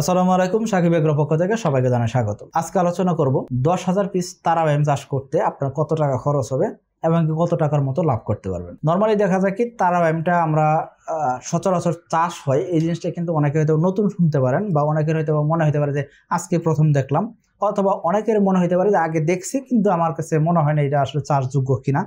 আসসালামু আলাইকুম সাকিব এগ্র পক্ষ থেকে সবাইকে জানাই স্বাগত আজকে আলোচনা করব দশ হাজার পিস তারা ব্যায়াম চাষ করতে আপনার কত টাকা খরচ হবে এবং কত টাকার মতো লাভ করতে পারবেন নর্মালি দেখা যায় কি তারা ব্যায়ামটা আমরা সচরাচর চাষ হয় এই জিনিসটা কিন্তু অনেকে হয়তো নতুন শুনতে পারেন বা অনেকের হয়তো মনে হতে পারে যে আজকে প্রথম দেখলাম অথবা অনেকের মনে হতে পারে যে আগে দেখছি কিন্তু আমার কাছে মনে হয় না এটা আসলে চাষযোগ্য কিনা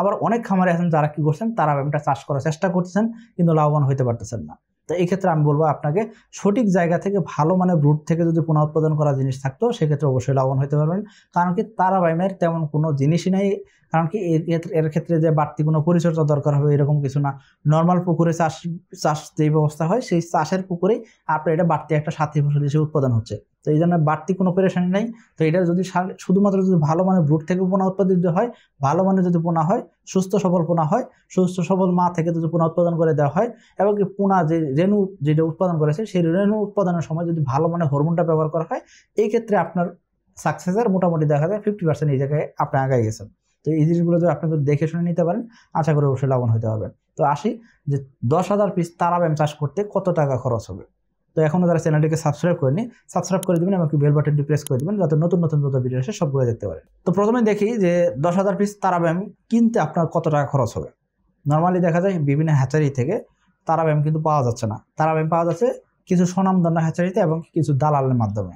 আবার অনেক খামারে আছেন যারা কি করছেন তারা ব্যায়ামটা চাষ করার চেষ্টা করছেন কিন্তু লাভবান হতে পারতেছেন না তো এই ক্ষেত্রে আমি বলবো আপনাকে সঠিক জায়গা থেকে ভালো মানে রুট থেকে যদি পুনঃ উৎপাদন করা জিনিস থাকতো সেক্ষেত্রে অবশ্যই লাভবান হতে পারবেন কারণ কি তারা বাইমের তেমন কোনো জিনিসই নাই কারণ কি এর ক্ষেত্রে যে বাড়তি কোনো পরিচর্যা দরকার হবে এরকম কিছু না নর্মাল পুকুরে চাষ চাষ যেই ব্যবস্থা হয় সেই চাষের পুকুরেই আপনার এটা বাড়তি একটা সাথী ফসল হিসেবে উৎপাদন হচ্ছে তো এই জন্য বাড়তি কোনো পরেশানি নেই তো এটা যদি শুধুমাত্র যদি ভালো মানের ব্রুট থেকে পোনা উৎপাদিত হয় ভালো মানের যদি পোনা হয় সুস্থ সবল পোনা হয় সুস্থ সবল মা থেকে যদি পোনা উৎপাদন করে দেওয়া হয় এবং কি পোনা যে রেণু যেটা উৎপাদন করেছে সেই রেণু উৎপাদনের সময় যদি ভালো মানের হরমোনটা ব্যবহার করা হয় এই ক্ষেত্রে আপনার সাকসেসের মোটামুটি দেখা যায় ফিফটি পার্সেন্ট এই জায়গায় আপনি আগায় গেছেন তো এই জিনিসগুলো যদি আপনি যদি দেখে শুনে নিতে পারেন আশা করি অবশ্যই লাভবান হতে হবে তো আসি যে দশ হাজার পিস তারাব্যায়াম চাষ করতে কত টাকা খরচ হবে তো এখনও যারা চ্যানেলটিকে সাবস্ক্রাইব করেনি সাবস্ক্রাইব করে দেবেন আমাকে বেল বাটনটি প্রেস করে দেবেন যাতে নতুন নতুন যত ভিডিও সব সবগুলো দেখতে পারেন তো প্রথমে দেখি যে দশ হাজার পিস তারা ব্যায়াম কিনতে আপনার কত টাকা খরচ হবে নর্মালি দেখা যায় বিভিন্ন হ্যাচারি থেকে তারাব্যায়াম কিন্তু পাওয়া যাচ্ছে না তারাব্যায়াম পাওয়া যাচ্ছে কিছু স্বনামধন্য হ্যাচারিতে এবং কিছু দালালের মাধ্যমে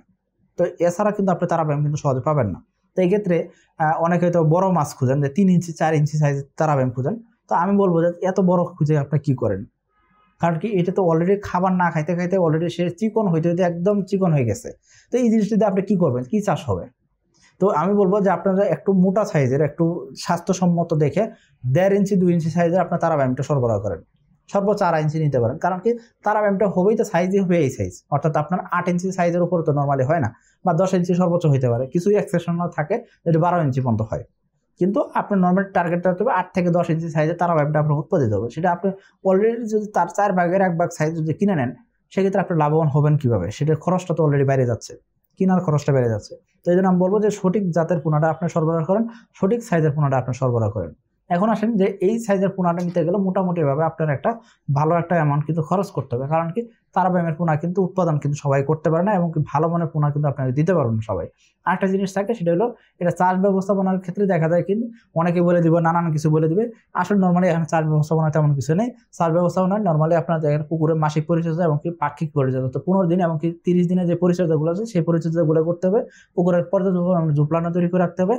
তো এছাড়া কিন্তু আপনি তারাব্যায়াম কিন্তু সহজে পাবেন না তো এই ক্ষেত্রে অনেকে হয়তো বড় মাছ খুঁজেন যে তিন ইঞ্চি চার ইঞ্চি সাইজ তারাবেন খুঁজেন তো আমি বলবো যে এত বড় খুঁজে আপনি কি করেন কারণ কি এটা তো অলরেডি খাবার না খাইতে খাইতে অলরেডি সে চিকন হইতে হইতে একদম চিকন হয়ে গেছে তো এই দিয়ে আপনি কি করবেন কি চাষ হবে তো আমি বলবো যে আপনারা একটু মোটা সাইজের একটু স্বাস্থ্যসম্মত দেখে দেড় ইঞ্চি দুই ইঞ্চি সাইজের আপনার তারাবায়ামটা সরবরাহ করেন সর্বোচ্চ আড়াই ইঞ্চি নিতে পারেন কারণ কি তারা ব্যায়ামটা হবেই তো সাইজই হবে এই সাইজ অর্থাৎ আপনার আট ইঞ্চি সাইজের উপর তো নর্মালি হয় না বা দশ ইঞ্চি সর্বোচ্চ হইতে পারে কিছু এক্সেপশনাল থাকে যেটা বারো ইঞ্চি পর্যন্ত হয় কিন্তু আপনার নর্মাল টার্গেটটা হবে আট থেকে দশ ইঞ্চি সাইজে তারা ব্যায়ামটা আপনার উৎপাদিত হবে সেটা আপনি অলরেডি যদি তার চার ভাগের এক ভাগ সাইজ যদি কিনে নেন সেক্ষেত্রে আপনি লাভবান হবেন কীভাবে সেটার খরচটা তো অলরেডি বেড়ে যাচ্ছে কেনার খরচটা বেড়ে যাচ্ছে তো এই জন্য আমি বলবো যে সঠিক জাতের পোনাটা আপনি সরবরাহ করেন সঠিক সাইজের পোনাটা আপনি সরবরাহ করেন এখন আসেন যে এই সাইজের পোনাটা নিতে গেলে মোটামুটিভাবে আপনার একটা ভালো একটা অ্যামাউন্ট কিন্তু খরচ করতে হবে কারণ কি তারা ব্যায়ামের পোনা কিন্তু উৎপাদন কিন্তু সবাই করতে পারে না এবং ভালো মানের পোনা কিন্তু আপনাকে দিতে পারবেন না সবাই আরেকটা জিনিস থাকে সেটা হলো এটা চাষ ব্যবস্থাপনার ক্ষেত্রে দেখা যায় কিন্তু অনেকে বলে দিবে নানান কিছু বলে দিবে আসলে নর্মালি এখানে চাষ ব্যবস্থাপনা তেমন কিছু নেই চাষ ব্যবস্থাপনা নর্মালি আপনার দেখেন পুকুরে মাসিক পরিচর্যা এবং কি পাক্ষিক পরিচর্যা তো পনেরো দিন এবং কি তিরিশ দিনে যে পরিচর্যাগুলো আছে সেই পরিচর্যাগুলো করতে হবে পুকুরের পর্যাপ্ত জুপলানো তৈরি করে রাখতে হবে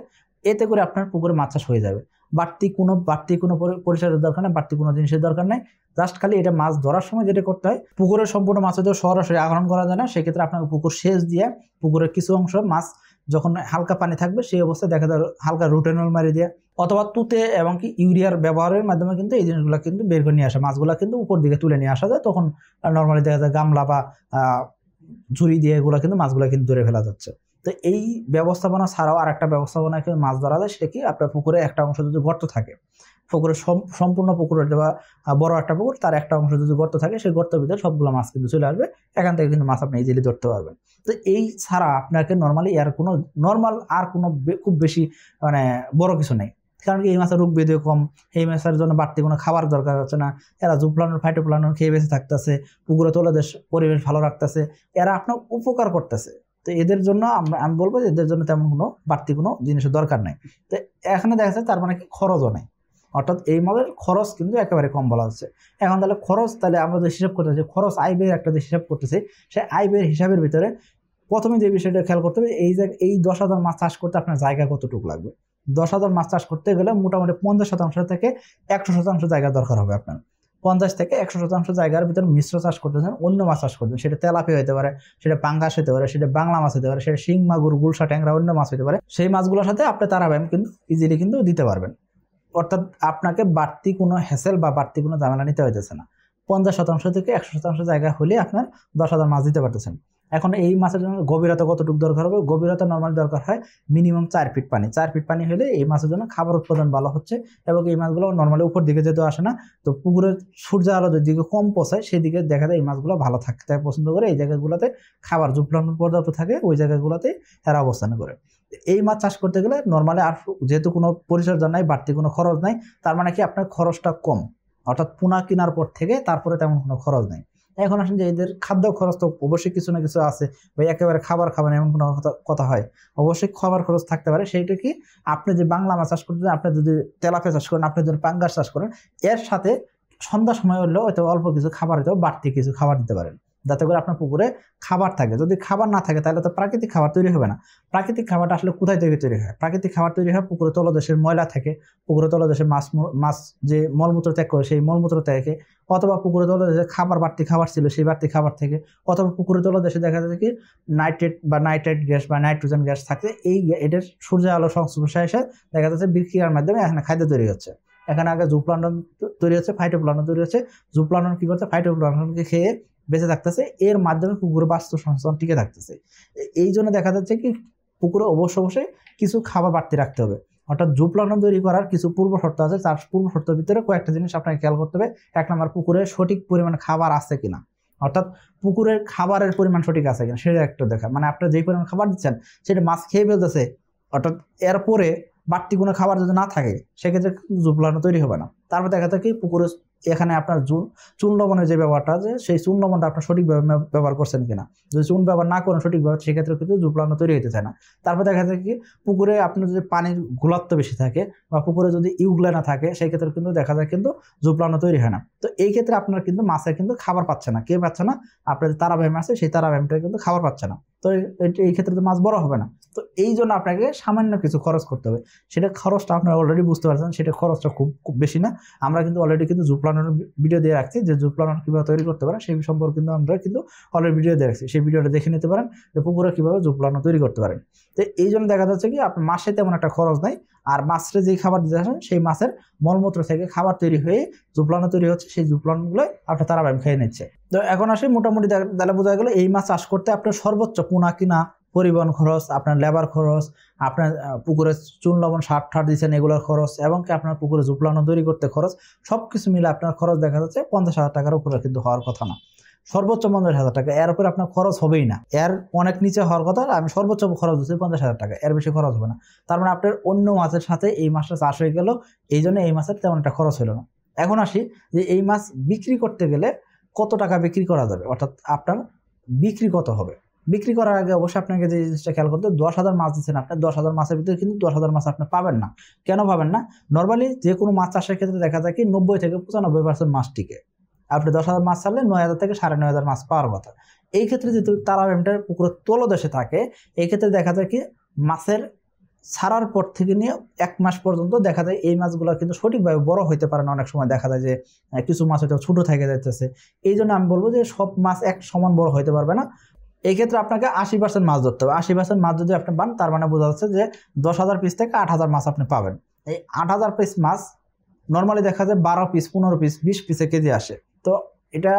এতে করে আপনার পুকুরে মাছ চাষ হয়ে যাবে বাড়তি কোনো বাড়তি কোনো পরিচয়ের দরকার নেই বাড়তি কোনো জিনিসের দরকার নেই জাস্ট খালি এটা মাছ ধরার সময় যেটা করতে হয় পুকুরের সম্পূর্ণ মাছ হয়তো সরাসরি আহরণ করা যায় না সেক্ষেত্রে আপনাকে পুকুর সেচ দিয়ে পুকুরের কিছু অংশ মাছ যখন হালকা পানি থাকবে সেই অবস্থায় দেখা যায় হালকা রুটেনল মারি দিয়ে অথবা তুতে এবং কি ইউরিয়ার ব্যবহারের মাধ্যমে কিন্তু এই জিনিসগুলো কিন্তু বের করে নিয়ে আসে মাছগুলো কিন্তু উপর দিকে তুলে নিয়ে আসা যায় তখন নর্মালি দেখা যায় গামলা বা ঝুড়ি দিয়ে এগুলো কিন্তু মাছগুলো কিন্তু ধরে ফেলা যাচ্ছে তো এই ব্যবস্থাপনা ছাড়াও আর একটা ব্যবস্থাপনাকে মাছ ধরা যায় সেটা কি আপনার পুকুরে একটা অংশ যদি গর্ত থাকে পুকুরের সম্পূর্ণ পুকুরের বা বড় একটা পুকুর তার একটা অংশ যদি গর্ত থাকে সেই গর্তের ভিতরে সবগুলো মাছ কিন্তু চলে আসবে এখান থেকে কিন্তু মাছ আপনি ইজিলি ধরতে পারবেন তো এই ছাড়া আপনাকে নর্মালি আর কোনো নর্মাল আর কোনো খুব বেশি মানে বড় কিছু নেই কারণ কি এই মাছের রোগ বেঁধে কম এই মাছের জন্য বাড়তি কোনো খাবার দরকার হচ্ছে না এরা জুপ্লানোর ফাইটোপ্লানোর খেয়ে বেঁচে থাকতেছে পুকুরে তোলাদের পরিবেশ ভালো রাখতেছে এরা আপনার উপকার করতেছে তো এদের জন্য আমরা আমি বলবো যে এদের জন্য তেমন কোনো বাড়তি কোনো জিনিসের দরকার নেই তো এখানে দেখা যাচ্ছে তার মানে কি খরচও নেই অর্থাৎ এই মলের খরচ কিন্তু একেবারে কম বলা হচ্ছে এখন তাহলে খরচ তাহলে আমরা যে হিসাব করতেছি খরচ আয় ব্যয়ের একটা যে হিসাব করতেছি সেই আয় ব্যয়ের হিসাবের ভিতরে প্রথমে যে বিষয়টা খেয়াল করতে হবে এই এই দশ হাজার মাছ চাষ করতে আপনার জায়গা কতটুকু লাগবে দশ হাজার মাছ চাষ করতে গেলে মোটামুটি পঞ্চাশ শতাংশ থেকে একশো শতাংশ জায়গা দরকার হবে আপনার পঞ্চাশ থেকে একশো শতাংশ জায়গার ভিতর মিশ্র চাষ করতেছেন অন্য মাছ চাষ করতেছেন সেটা তেলাপি হতে পারে সেটা পাঙ্গাস হতে পারে সেটা বাংলা মাছ হতে পারে সেটা শিং মাগুর গুলশা ট্যাংরা অন্য মাছ হতে পারে সেই মাছগুলোর সাথে আপনি তারা ব্যায়াম কিন্তু ইজিলি কিন্তু দিতে পারবেন অর্থাৎ আপনাকে বাড়তি কোনো হ্যাসেল বা বাড়তি কোনো ঝামেলা নিতে হইতেছে না পঞ্চাশ শতাংশ থেকে একশো শতাংশ জায়গা হলে আপনার দশ হাজার মাছ দিতে পারতেছেন এখন এই মাছের জন্য গভীরতা কতটুকু দরকার হবে গভীরতা নর্মাল দরকার হয় মিনিমাম চার ফিট পানি চার ফিট পানি হলে এই মাছের জন্য খাবার উৎপাদন ভালো হচ্ছে এবং এই মাছগুলো নর্মালি উপর দিকে যেহেতু আসে না তো পুকুরের সূর্য আলো যেদিকে কম পচায় সেদিকে দেখা যায় এই মাছগুলো ভালো থাকতে পছন্দ করে এই জায়গাগুলোতে খাবার জুপলান পর্যাপ্ত থাকে ওই জায়গাগুলোতে এরা অবস্থান করে এই মাছ চাষ করতে গেলে নর্মালি আর যেহেতু কোনো পরিচর্যা নাই বাড়তি কোনো খরচ নাই তার মানে কি আপনার খরচটা কম অর্থাৎ পোনা কেনার পর থেকে তারপরে তেমন কোনো খরচ নেই এখন আসেন যে এদের খাদ্য খরচ তো অবশ্যই কিছু না কিছু আছে বা একেবারে খাবার খাবেন এমন কোনো কথা হয় অবশ্যই খাবার খরচ থাকতে পারে সেইটা কি আপনি যে বাংলা মাছ চাষ করতে আপনি যদি তেলাপিয়া চাষ করেন আপনি যদি পাঙ্গাস চাষ করেন এর সাথে সন্ধ্যা সময় হলেও হয়তো অল্প কিছু খাবার হয়তো বাড়তি কিছু খাবার দিতে পারেন যাতে করে আপনার পুকুরে খাবার থাকে যদি খাবার না থাকে তাহলে তো প্রাকৃতিক খাবার তৈরি হবে না প্রাকৃতিক খাবারটা আসলে কোথায় থেকে তৈরি হয় প্রাকৃতিক খাবার তৈরি হয় পুকুরে তলদেশের ময়লা থেকে পুকুরে তলদেশের মাছ মাছ যে মলমূত্র ত্যাগ করে সেই মলমূত্র থেকে অথবা পুকুরে তলদেশে খাবার বাড়তি খাবার ছিল সেই বাড়তি খাবার থেকে অথবা পুকুরে তলদেশে দেখা যায় কি নাইট্রেট বা নাইট্রেট গ্যাস বা নাইট্রোজেন গ্যাস থাকে এই এটার সূর্য আলো সংস্পর্শে এসে দেখা যাচ্ছে বিক্রিয়ার মাধ্যমে এখানে খাদ্য তৈরি হচ্ছে এখানে আগে জুপ্লান্ডন তৈরি হচ্ছে ফাইটোপ্লান্ডন তৈরি হচ্ছে জুপ্লান্ডন কী করছে ফাইটোপ্লান্ডনকে খেয়ে বেঁচে থাকতেছে এর মাধ্যমে পুকুরে বাস্তু সংস্থান টিকে থাকতেছে এই জন্য দেখা যাচ্ছে কি পুকুরে অবশ্য অবশ্যই কিছু খাবার বাড়তি রাখতে হবে অর্থাৎ জুপলানো তৈরি করার কিছু পূর্ব শর্ত আছে তার পূর্ব শর্তের ভিতরে কয়েকটা জিনিস আপনাকে খেয়াল করতে হবে এক নম্বর পুকুরে সঠিক পরিমাণ খাবার আছে কিনা অর্থাৎ পুকুরের খাবারের পরিমাণ সঠিক আছে কিনা সেটা একটা দেখা মানে আপনার যে পরিমাণ খাবার দিচ্ছেন সেটা মাছ খেয়ে ফেলতেছে অর্থাৎ এরপরে বাড়তি কোনো খাবার যদি না থাকে সেক্ষেত্রে জু প্লানো তৈরি হবে না তারপর দেখা যাক পুকুরে এখানে আপনার জু চুন লবণের যে ব্যবহারটা আছে সেই চুন লবণটা আপনার সঠিকভাবে ব্যবহার করছেন কিনা যদি চুন ব্যবহার না করেন সঠিকভাবে সেক্ষেত্রে কিন্তু জু তৈরি হতে চায় না তারপর দেখা যায় কি পুকুরে আপনার যদি পানির গুলাত্ব বেশি থাকে বা পুকুরে যদি ইউগলা না থাকে সেই ক্ষেত্রে কিন্তু দেখা যায় কিন্তু জু তৈরি হয় না তো এই ক্ষেত্রে আপনার কিন্তু মাছের কিন্তু খাবার পাচ্ছে না কে পাচ্ছে না আপনার যে তারাভ্যাম আছে সেই তারাভ্যামটা কিন্তু খাবার পাচ্ছে না তো এই ক্ষেত্রে তো মাছ বড় হবে না তো এই জন্য আপনাকে সামান্য কিছু খরচ করতে হবে সেটা খরচটা আপনারা অলরেডি বুঝতে পারছেন সেটা খরচটা খুব খুব বেশি না আমরা কিন্তু অলরেডি কিন্তু জুপ্লানোর ভিডিও দিয়ে রাখছি যে জুপ্লানোর কীভাবে তৈরি করতে পারেন সেই সম্পর্কে কিন্তু আমরা কিন্তু অলরেডি ভিডিও দিয়ে রাখছি সেই ভিডিওটা দেখে নিতে পারেন যে পুকুরে কীভাবে জুপ্লানো তৈরি করতে পারেন তো এই জন্য দেখা যাচ্ছে কি আপনার মাসে তেমন একটা খরচ নাই আর মাছে যেই খাবার দিতে আসেন সেই মাছের মলমূত্র থেকে খাবার তৈরি হয়ে জুপ্লানো তৈরি হচ্ছে সেই জুপ্লানগুলোই আপনার তারা ব্যায়াম খেয়ে নিচ্ছে তো এখন আসি মোটামুটি তাহলে বোঝা গেল এই মাছ চাষ করতে আপনার সর্বোচ্চ পোনা কিনা পরিবহন খরচ আপনার লেবার খরচ আপনার পুকুরে চুন লবণ সার ঠার দিচ্ছেন এগুলোর খরচ এবং কি আপনার পুকুরে জুপলানো তৈরি করতে খরচ সব কিছু মিলে আপনার খরচ দেখা যাচ্ছে পঞ্চাশ হাজার টাকার উপরে কিন্তু হওয়ার কথা না সর্বোচ্চ পঞ্চাশ হাজার টাকা এর উপরে আপনার খরচ হবেই না এর অনেক নিচে হওয়ার কথা আমি সর্বোচ্চ খরচ হচ্ছে পঞ্চাশ হাজার টাকা এর বেশি খরচ হবে না তার মানে আপনার অন্য মাছের সাথে এই মাছটা চাষ হয়ে গেল এই জন্য এই মাছের তেমন একটা খরচ হলো না এখন আসি যে এই মাছ বিক্রি করতে গেলে কত টাকা বিক্রি করা যাবে অর্থাৎ আপনার বিক্রি কত হবে বিক্রি করার আগে অবশ্যই আপনাকে যে জিনিসটা খেয়াল করতে দশ হাজার মাছ দিচ্ছেন আপনি দশ হাজার মাছের ভিতরে কিন্তু দশ হাজার মাছ আপনি পাবেন না কেন পাবেন না নর্মালি যে কোনো মাছ চাষের ক্ষেত্রে দেখা যায় কি নব্বই থেকে পঁচানব্বই পার্সেন্ট মাছ টিকে আপনি দশ হাজার মাছ ছাড়লে নয় হাজার থেকে সাড়ে নয় হাজার মাছ পাওয়ার কথা এই ক্ষেত্রে যেহেতু তারা এমটার পুকুরের তলদেশে থাকে এই ক্ষেত্রে দেখা যায় কি মাছের ছাড়ার পর থেকে নিয়ে এক মাস পর্যন্ত দেখা যায় এই মাছগুলো কিন্তু সঠিকভাবে বড় হইতে পারে না অনেক সময় দেখা যায় যে কিছু মাছ হয়তো ছোটো থেকে যাইতেছে এই জন্য আমি বলবো যে সব মাছ এক সমান বড় হইতে পারবে না এক্ষেত্রে আপনাকে আশি পার্সেন্ট মাছ ধরতে হবে আশি পার্সেন্ট মাছ যদি আপনি পান তার মানে বোঝা যাচ্ছে যে দশ হাজার পিস থেকে আট হাজার মাছ আপনি পাবেন এই আট হাজার পিস মাছ নর্মালি দেখা যায় বারো পিস পনেরো পিস বিশ পিসে কেজি আসে তো এটা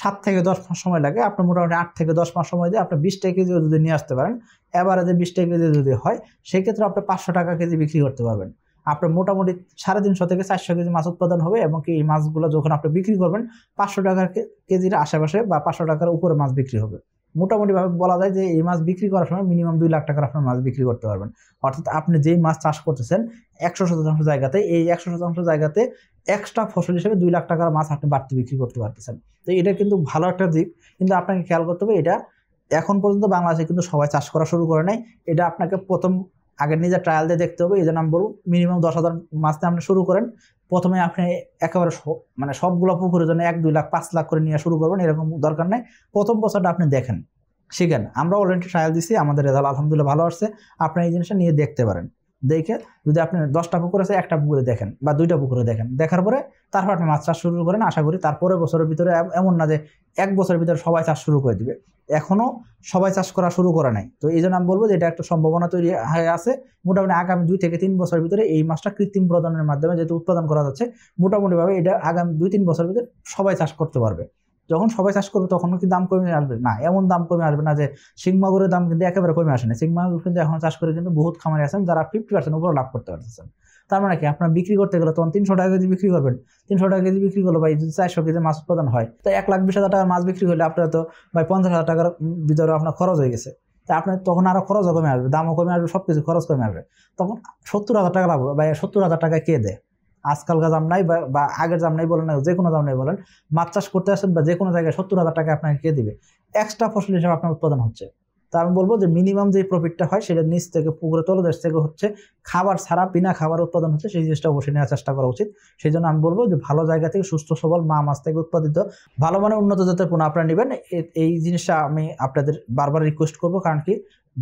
সাত থেকে দশ মাস সময় লাগে আপনার মোটামুটি আট থেকে দশ মাস সময় দিয়ে আপনি বিশটা কেজিও যদি নিয়ে আসতে পারেন এবারে যে বিশটা কেজি যদি হয় সেক্ষেত্রে আপনি পাঁচশো টাকা কেজি বিক্রি করতে পারবেন আপনার মোটামুটি সাড়ে তিনশো থেকে চারশো কেজি মাছ উৎপাদন হবে এবং কি এই মাছগুলো যখন আপনি বিক্রি করবেন পাঁচশো টাকার কেজির আশেপাশে বা পাঁচশো টাকার উপরে মাছ বিক্রি হবে মোটামুটিভাবে বলা যায় যে এই মাছ বিক্রি করার সময় মিনিমাম দুই লাখ টাকার আপনার মাছ বিক্রি করতে পারবেন অর্থাৎ আপনি যেই মাছ চাষ করতেছেন একশো শতাংশ জায়গাতে এই একশো শতাংশ জায়গাতে এক্সট্রা ফসল হিসেবে দুই লাখ টাকার মাছ আপনি বাড়তি বিক্রি করতে পারতেছেন তো এটা কিন্তু ভালো একটা দিক কিন্তু আপনাকে খেয়াল করতে হবে এটা এখন পর্যন্ত বাংলাদেশে কিন্তু সবাই চাষ করা শুরু করে নাই এটা আপনাকে প্রথম আগে নিজের ট্রায়াল দিয়ে দেখতে হবে এই জন্য আমি বলবো মিনিমাম দশ হাজার মাছ আপনি শুরু করেন প্রথমে আপনি একেবারে মানে সবগুলো পুকুরের জন্য এক দুই লাখ পাঁচ লাখ করে নিয়ে শুরু করবেন এরকম দরকার নেই প্রথম বছরটা আপনি দেখেন শিখেন আমরা অলরেডি ট্রায়াল দিছি আমাদের রেজাল্ট আলহামদুলিল্লাহ ভালো আসছে আপনি এই জিনিসটা নিয়ে দেখতে পারেন দেখে যদি আপনি দশটা পুকুর আছে একটা পুকুরে দেখেন বা দুইটা পুকুরে দেখেন দেখার পরে তারপর আপনি মাছ চাষ শুরু করেন আশা করি তারপরে বছরের ভিতরে এমন না যে এক বছরের ভিতরে সবাই চাষ শুরু করে দিবে এখনও সবাই চাষ করা শুরু করে নাই তো এই জন্য আমি বলবো যে এটা একটা সম্ভাবনা তৈরি হয়ে আছে মোটামুটি আগামী দুই থেকে তিন বছরের ভিতরে এই মাছটা কৃত্রিম প্রদানের মাধ্যমে যেহেতু উৎপাদন করা যাচ্ছে মোটামুটিভাবে এটা আগামী দুই তিন বছরের ভিতরে সবাই চাষ করতে পারবে যখন সবাই চাষ করবে তখন কি দাম কমে আসবে না এমন দাম কমে আসবে না যে সিংমাগুরের দাম কিন্তু একেবারে কমে আসে না সিংমাগুর কিন্তু এখন চাষ করে কিন্তু বহুত খামারে আছেন যারা ফিফটি পার্সেন্ট উপরে লাভ করতে পারতেছেন তার মানে কি আপনার বিক্রি করতে গেলে তখন তিনশো টাকা কেজি বিক্রি করবেন তিনশো টাকা কেজি বিক্রি করলে ভাই যদি চারশো কেজি মাছ উৎপাদন হয় তো এক লাখ বিশ হাজার মাছ বিক্রি করলে আপনার তো ভাই পঞ্চাশ হাজার টাকার ভিতরে আপনার খরচ হয়ে গেছে তা আপনার তখন আরও খরচও কমে আসবে দামও কমে আসবে সব কিছু খরচ কমে আসবে তখন সত্তর হাজার টাকা লাভ ভাই সত্তর হাজার টাকা কে দেয় আজকালকার জাম নাই বা আগের জাম নাই বলেন যে কোনো জাম নাই বলেন মাছ চাষ করতে আসেন বা যে কোনো জায়গায় সত্তর হাজার টাকা আপনাকে কে দিবে এক্সট্রা ফসল হিসাবে আপনার উৎপাদন হচ্ছে তো আমি বলবো যে মিনিমাম যে প্রফিটটা হয় সেটা নিচ থেকে পুকুরে তলদেশ থেকে হচ্ছে খাবার ছাড়া বিনা খাবার উৎপাদন হচ্ছে সেই জিনিসটা অবশ্যই নেওয়ার চেষ্টা করা উচিত সেই জন্য আমি বলবো যে ভালো জায়গা থেকে সুস্থ সবল মা মাছ থেকে উৎপাদিত ভালো মানে উন্নত জাতের পোনা আপনারা নেবেন এই জিনিসটা আমি আপনাদের বারবার রিকোয়েস্ট করবো কারণ কি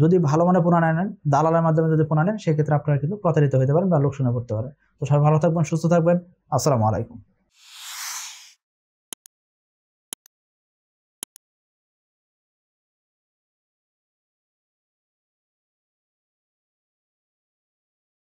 যদি ভালো মানে পোনা নেন দালালের মাধ্যমে যদি পোনা নেন সেক্ষেত্রে আপনারা কিন্তু প্রতারিত হতে পারেন বা লোকসানে পড়তে পারেন তো সবাই ভালো থাকবেন সুস্থ থাকবেন আসসালামু আলাইকুম